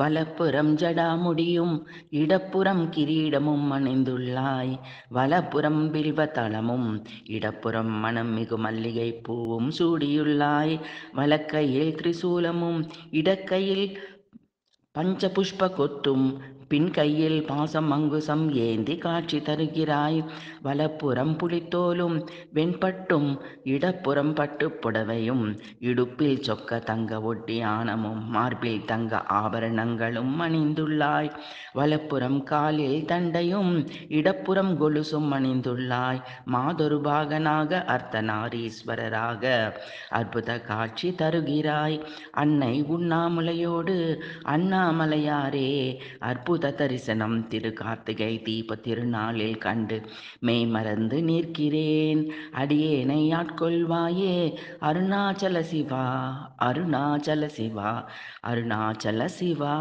வலப்புறம் ஜடாமுடியும் இடப்புறம் கிரீடமும் அணிந்துள்ளாய் வலப்புறம் பில்வதளமும் இடப்புறம் மனம் மிகு மல்லிகை பூவும் சூடியுள்ளாய் வலக்கையில் திரிசூலமும் இடக்கையில் பஞ்ச புஷ்ப கொத்தும் பின் கையில் பாசம் அங்குசம் ஏந்தி காட்சி தருகிறாய் வலப்புறம் புளித்தோலும் வெண்பட்டும் இடப்புறம் புடவையும் இடுப்பில் சொக்க தங்க ஒட்டி ஆணமும் மார்பில் தங்க ஆபரணங்களும் அணிந்துள்ளாய் வலப்புறம் காலில் தண்டையும் இடப்புறம் கொலுசும் அணிந்துள்ளாய் மாதொரு பாகனாக அர்த்தநாரீஸ்வரராக அற்புத காட்சி தருகிறாய் அன்னை உண்ணாமுலையோடு அண்ணாமலையாரே அற்புத அற்புத தரிசனம் திரு கார்த்திகை தீப திருநாளில் கண்டு மெய் மறந்து நிற்கிறேன் அடியேனை ஆட்கொள்வாயே அருணாச்சல சிவா அருணாச்சல சிவா அருணாச்சல சிவா